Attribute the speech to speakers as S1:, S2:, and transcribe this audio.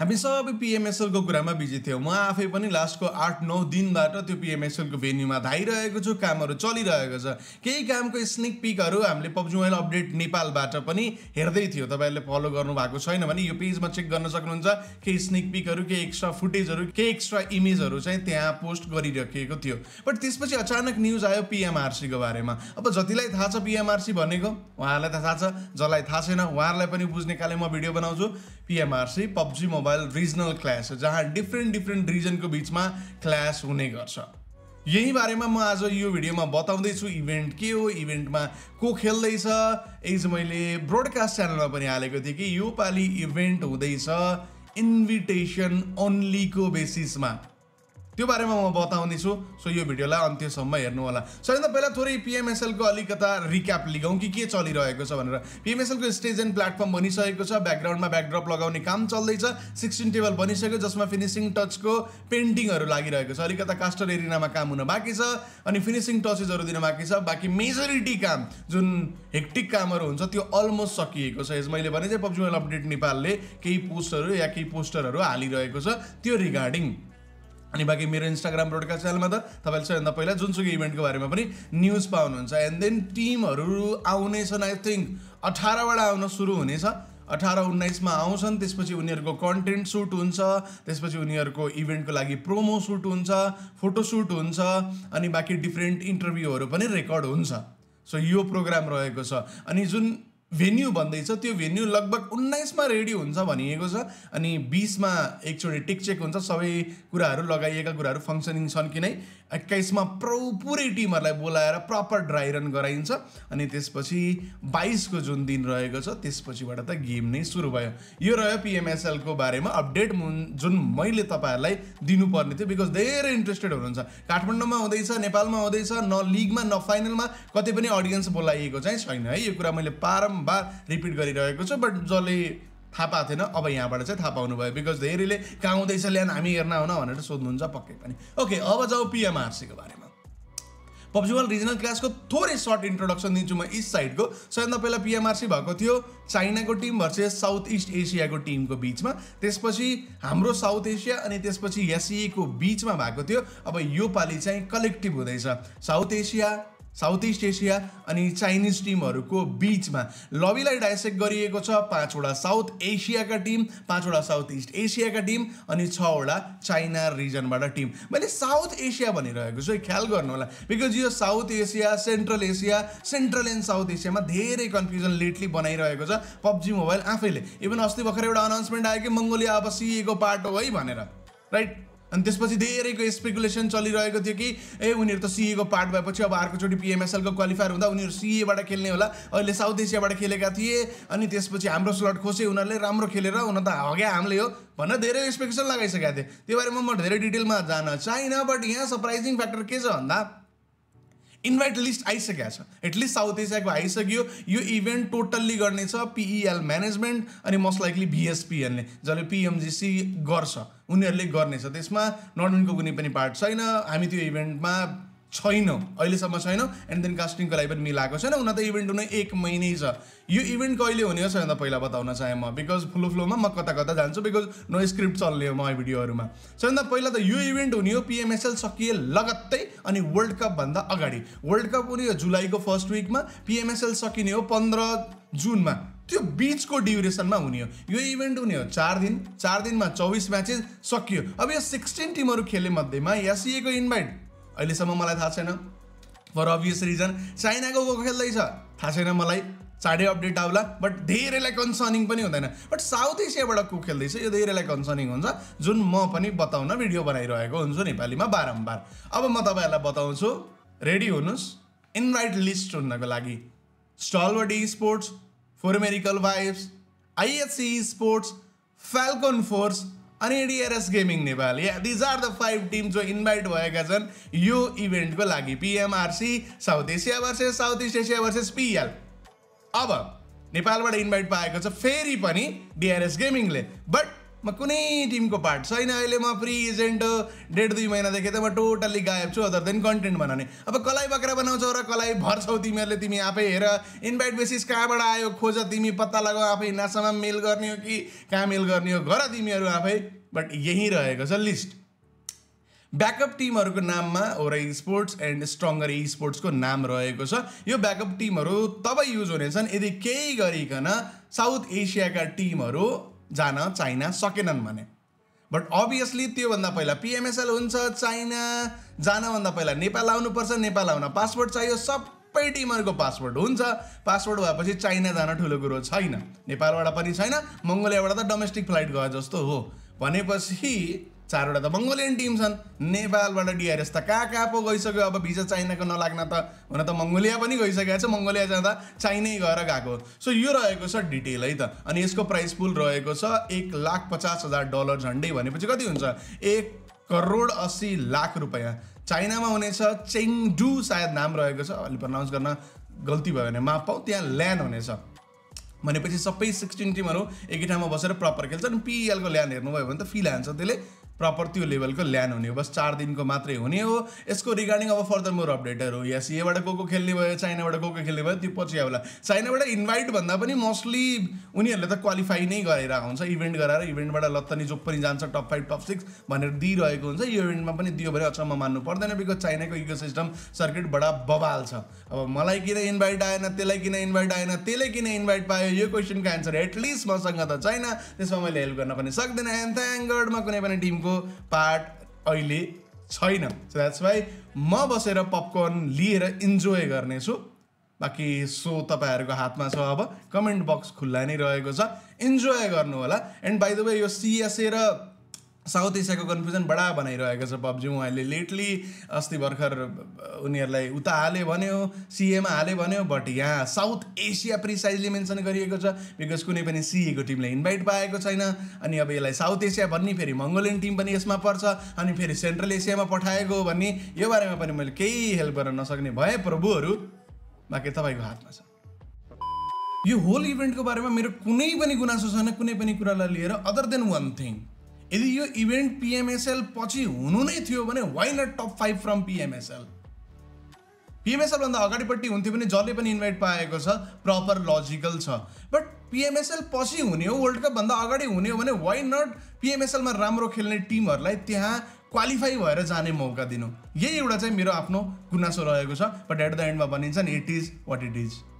S1: हामी सबै पिएमएसएलको कुरामा बिजी थियौँ म आफै पनि लास्टको आठ नौ दिनबाट त्यो पिएमएसएलको भेन्यूमा धाइरहेको छु कामहरू चलिरहेको छ केही कामको स्निक पिकहरू हामीले पब्जी मोबाइल अपडेट नेपालबाट पनि हेर्दै थियो तपाईँहरूले फलो गर्नुभएको छैन भने यो पेजमा चेक गर्न सक्नुहुन्छ केही स्निक पिकहरू केही एक्स्ट्रा फुटेजहरू केही एक्स्ट्रा इमेजहरू चाहिँ त्यहाँ पोस्ट गरिराखिएको थियो बट त्यसपछि अचानक न्युज आयो पिएमआरसीको बारेमा अब जतिलाई थाहा छ पिएमआरसी भनेको उहाँहरूलाई त थाहा छ जसलाई थाहा छैन उहाँहरूलाई पनि बुझ्ने काले म भिडियो बनाउँछु PMRC PUBG mobile mobile regional class जहाँ डिफ्रेन्ट डिफ्रेन्ट रिजनको बिचमा क्लास हुने गर्छ यही बारेमा म आज यो भिडियोमा बताउँदैछु इभेन्ट के हो इभेन्टमा को खेल्दैछ एज मैले ब्रोडकास्ट च्यानलमा पनि हालेको थिएँ कि यो योपालि इभेन्ट हुँदैछ इन्भिटेसन ओन्लीको बेसिसमा त्यो बारेमा म बताउनेछु सो यो भिडियोलाई अन्त्यसम्म हेर्नु होला सबैभन्दा पहिला थोरै पिएमएसएलको अलिकता रिक्याप लिगौँ कि के चलिरहेको छ भनेर पिएमएसएलको स्टेज एन्ड प्लेटफर्म बनिसकेको छ ब्याकग्राउन्डमा ब्याकड्रप लगाउने काम चल्दैछ सिक्सटिन टेबल बनिसक्यो जसमा फिनिसिङ टचको पेन्टिङहरू लागिरहेको छ अलिकता कास्टर एरियामा काम हुन बाँकी छ अनि फिनिसिङ टचेसहरू दिन बाँकी छ बाँकी मेजोरिटी काम जुन हेक्टिक कामहरू हुन्छ त्यो अलमोस्ट सकिएको छ मैले भने चाहिँ पब्जी अपडेट नेपालले केही पोस्टहरू या केही पोस्टरहरू हालिरहेको छ त्यो रिगार्डिङ अनि बाँकी मेरो इन्स्टाग्राम ब्रोडकास्ट च्यानलमा त तपाईँले सबैभन्दा पहिला जुनसुकै इभेन्टको बारेमा पनि न्युज पाउनुहुन्छ एन्ड देन टिमहरू आउनेछन् आई थिङ्क अठारवटा आउन सुरु हुनेछ अठार उन्नाइसमा आउँछन् त्यसपछि उनीहरूको कन्टेन्ट सुट हुन्छ त्यसपछि उनीहरूको इभेन्टको लागि प्रोमो सुट हुन्छ फोटो सुट हुन्छ अनि बाँकी डिफ्रेन्ट इन्टरभ्यूहरू पनि रेकर्ड हुन्छ सो यो प्रोग्राम रहेको छ अनि जुन भेन्यू भन्दैछ त्यो भेन्यू लगभग उन्नाइसमा रेडी हुन्छ भनिएको छ अनि बिसमा एकचोटि टिकचेक हुन्छ सबै कुराहरू लगाइएका कुराहरू फङ्सनिङ छन् कि नै एक्काइसमा प्रो पुरै टिमहरूलाई बोलाएर प्रपर ड्राई रन गराइन्छ अनि त्यसपछि बाइसको जुन दिन रहेको छ त्यसपछिबाट त गेम नै सुरु भयो यो रह्यो पिएमएसएलको बारेमा अपडेट जुन मैले तपाईँहरूलाई दिनुपर्ने थियो बिकज धेरै इन्ट्रेस्टेड हुनुहुन्छ काठमाडौँमा हुँदैछ नेपालमा हुँदैछ न लिगमा न फाइनलमा कतै पनि अडियन्स बोलाइएको चाहिँ छैन है यो कुरा मैले बारम्बार रिपिट गरिरहेको छु बट जसले थाहा पाएको थिएन अब यहाँबाट चाहिँ थाहा पाउनुभयो बिकज धेरैले कहाँ हुँदैछ ल्यान हामी हेर्न आउन भनेर सोध्नुहुन्छ पक्कै पनि ओके अब जाउँ पिएमआरसीको बारेमा पब्जुवल रिजनल क्लासको थोरै सर्ट इन्ट्रोडक्सन दिन्छु म इस्ट साइडको सबैभन्दा पहिला पिएमआरसी भएको थियो चाइनाको टिम भर्सेस साउथ इस्ट एसियाको टिमको बिचमा त्यसपछि हाम्रो साउथ एसिया अनि त्यसपछि एसिएको e e बिचमा भएको थियो अब यो पालि चाहिँ कलेक्टिभ हुँदैछ south Asia south east Asia अनि चाइनिज टिमहरूको बिचमा लबीलाई डाइसेक्ट गरिएको छ पाँचवटा साउथ एसियाका टिम पाँचवटा साउथ इस्ट एसियाका टिम अनि छवटा चाइना रिजनबाट टिम मैले साउथ एसिया भनिरहेको छु ख्याल गर्नु होला बिकज यो south Asia central Asia central and south एसियामा धेरै कन्फ्युजन लेटली बनाइरहेको छ पब्जी मोबाइल आफैले इभन अस्ति भर्खर एउटा अनाउन्समेन्ट आयो कि मङ्गोलिया अब सिएको पार्ट हो है भनेर राइट अनि त्यसपछि धेरैको स्पेकुलेसन चलिरहेको थियो कि ए उनीहरू त सिएको पार्ट भएपछि अब अर्कोचोटि पिएमएसएलको क्वालिफायर हुँदा उनीहरू सिएबाट खेल्ने होला अहिले साउथ एसियाबाट खेलेका थिए अनि त्यसपछि हाम्रो स्लट खोसे उनीहरूले राम्रो खेलेर हुन त हग्या हामीले हो भनेर धेरै स्पेकुलेसन लगाइसकेका थिए त्यही भएर म धेरै डिटेलमा जान चाहिँ बट यहाँ सरप्राइजिङ फ्याक्टर के छ भन्दा इन्भाइट लिस्ट आइसकेको छ एटलिस्ट साउथ एसियाको आइसक्यो यो इभेन्ट टोटल्ली गर्नेछ पिइएल म्यानेजमेन्ट e अनि मोस्ट लाइकली भिएसपिएलले जसले पिएमजिसी गर्छ उनीहरूले गर्नेछ त्यसमा नर्डनको कुनै पनि पार्ट छैन हामी त्यो इभेन्टमा छैन अहिलेसम्म छैन एन्ड देन कास्टिङको लागि पनि मिलाएको छैन हुन त इभेन्ट हुने एक महिनै छ यो इभेन्ट कहिले हुने हो सबैभन्दा पहिला बताउन चाहेँ म बिकज फ्लो फ्लोमा म कता कता जान्छु बिकज नो स्क्रिप्ट चल्ने हो म भिडियोहरूमा सबैभन्दा पहिला त यो इभेन्ट हुने हो पिएमएसएल सकिए लगत्तै अनि वर्ल्ड कपभन्दा अगाडि वर्ल्ड कप हुने हो जुलाईको फर्स्ट विकमा पिएमएसएल सकिने हो पन्ध्र जुनमा त्यो बिचको ड्युरेसनमा हुने हो यो इभेन्ट हुने हो चार दिन चार दिनमा चौबिस म्याचेस सकियो अब यो सिक्सटिन टिमहरू खेले मध्येमा एसिएको इन्भाइट अहिलेसम्म मलाई थाहा छैन फर अभियस रिजन चाइनाको को खेल्दैछ थाहा छैन मलाई चाँडै अपडेट आउला बट धेरैलाई कन्सर्निङ पनि हुँदैन बट साउथ एसियाबाट को खेल्दैछ यो धेरैलाई कन्सर्निङ हुन्छ जुन म पनि बताउन भिडियो बनाइरहेको हुन्छु नेपालीमा बारम्बार अब म तपाईँहरूलाई बताउँछु रेडी हुनुहोस् इन्भाइट लिस्ट हुनको लागि stalwart sports four merical vibes IHC sports falcon force अनि डिआरएस गेमिङ नेपाल या these are the five team जो इन्भाइट भएका छन् यो इभेन्टको लागि PMRC South Asia versus south east Asia versus P L नेपालबाट इन्भाइट पाएको छ फेरि पनि डिआरएस गेमिङले बट म कुनै टिमको पार्ट छैन अहिले म फ्री एजेन्ट डेढ दुई महिनादेखि त म टोटल्ली गायब छु अदर देन कन्टेन्ट बनाउने अब कलाइ बक्रा बनाउँछौ र कलाइ भर्छौ तिमीहरूले तिमी आफै हेर इन्भाइट बेसिस कहाँबाट आयो खोज तिमी पत्ता लगाऊ आफै नासामा मेल गर्ने हो कि कहाँ मेल गर्ने हो गर तिमीहरू आफै बट यहीँ रहेको छ लिस्ट ब्याकअप टिमहरूको नाममा ओरै स्पोर्ट्स एन्ड स्ट्रङ्गर इ स्पोर्ट्सको नाम रहेको छ यो ब्याकअप टिमहरू तब युज हुनेछन् यदि केही गरिकन साउथ एसियाका टिमहरू जान चाइना सकेनन् भने बट अभियसली त्योभन्दा पहिला पिएमएसएल हुन्छ चाइना जानभन्दा पहिला नेपाल आउनुपर्छ नेपाल आउन पासपोर्ट चाहियो सबै टिमहरूको पासपोर्ट हुन्छ पासपोर्ट भएपछि चाइना जान ठुलो कुरो छैन नेपालबाट पनि छैन मङ्गोलियाबाट त डोमेस्टिक फ्लाइट गयो जस्तो हो भनेपछि चारवटा त मङ्गोलियन टिम छन् नेपालबाट डिआरएस त कहाँ कहाँ पो गइसक्यो अब भिजा चाइनाको नलाग्न त हुन त मङ्गोलिया पनि गइसकेको छ मङ्गोलिया जाँदा चाइनै गएर गएको सो यो रहेको छ डिटेल है त अनि यसको प्राइस पुल रहेको छ एक लाख पचास हजार डलर झन्डै भनेपछि कति हुन्छ एक करोड अस्सी लाख रुपियाँ चाइनामा हुनेछ चेङडु सायद नाम रहेको छ अलि प्रनाउन्स गर्न गल्ती भयो भने माफ पाऊ त्यहाँ ल्यान्ड हुनेछ भनेपछि सबै सिक्सटिन टिमहरू एकै ठाउँमा बसेर प्रपर खेल्छ अनि पिएलको ल्यान्ड हेर्नुभयो भने त फिल हान्छ त्यसले प्रपर त्यो लेभलको ल्यान्ड हुने हो बस चार दिनको मात्रै हुने हो यसको रिगार्डिङ अब फर्दर मोर अपडेटहरू एसिएबाट को को खेल्ने भयो चाइनाबाट को को खेल्ने भयो त्यो पछि आउला चाइनाबाट इन्भाइट भन्दा पनि मोस्टली उनीहरूले त क्वालिफाई नै गरेर आउँछ इभेन्ट गराएर इभेन्टबाट लत्तनी जो पनि जान्छ टप फाइभ टप सिक्स भनेर दिइरहेको हुन्छ यो इभेन्टमा पनि दियो भने अचम्म मान्नु पर्दैन बिकज चाइनाको इको सिस्टम सर्किट बडा बबाल छ अब मलाई किन इन्भाइट आएन त्यसलाई किन इन्भाइट आएन त्यसले किन इन्भाइट पायो यो क्वेसनको एन्सर एटलिस्ट मसँग त छैन त्यसमा मैले हेल्प गर्न पनि सक्दिनँ एन्ड थ्याङ्क गडमा कुनै पनि टिमको पार्ट अहिले छैन सो द्याट्स वाइ म बसेर पपकर्न लिएर इन्जोय गर्नेछु बाँकी सो तपाईँहरूको हातमा छ अब कमेन्ट बक्स खुल्ला नै रहेको छ इन्जोय गर्नु होला एन्ड बाई द वे यो सिएसए र साउथ एसियाको कन्फ्युजन बडा बनाइरहेको छ पब्जी उहाँले लेटली अस्ति भर्खर उनीहरूलाई उता हाले भन्यो सिएमा हाले भन्यो बट यहाँ साउथ एसिया प्रिसाइजली मेन्सन गरिएको छ बिकज कुनै पनि सिएको टिमले इन्भाइट पाएको छैन अनि अब यसलाई साउथ एसिया भन्ने फेरि मङ्गोलियन टिम पनि यसमा पर्छ अनि फेरि सेन्ट्रल एसियामा पठाएको भन्ने यो बारेमा पनि मैले केही हेल्प गर्न नसक्ने भए प्रभुहरू बाँकी तपाईँको हातमा छ यो होल इभेन्टको बारेमा मेरो कुनै पनि गुनासो छैन कुनै पनि कुरालाई लिएर अदर देन वान थिङ यदि यो इभेन्ट पिएमएसएल पछि हुनु नै थियो भने why not top five from PMSL पिएमएसएलभन्दा अगाडिपट्टि हुन्थ्यो भने जसले पनि इन्भाइट पाएको छ प्रपर लजिकल छ बट पिएमएसएल पछि हुने हो वर्ल्ड कपभन्दा अगाडि हुने हो भने वाइ नट पिएमएसएलमा राम्रो खेल्ने टिमहरूलाई त्यहाँ क्वालिफाई भएर जाने मौका दिनु यही एउटा चाहिँ मेरो आफ्नो गुनासो रहेको छ बट एट द एन्डमा भनिन्छ नि it is what it is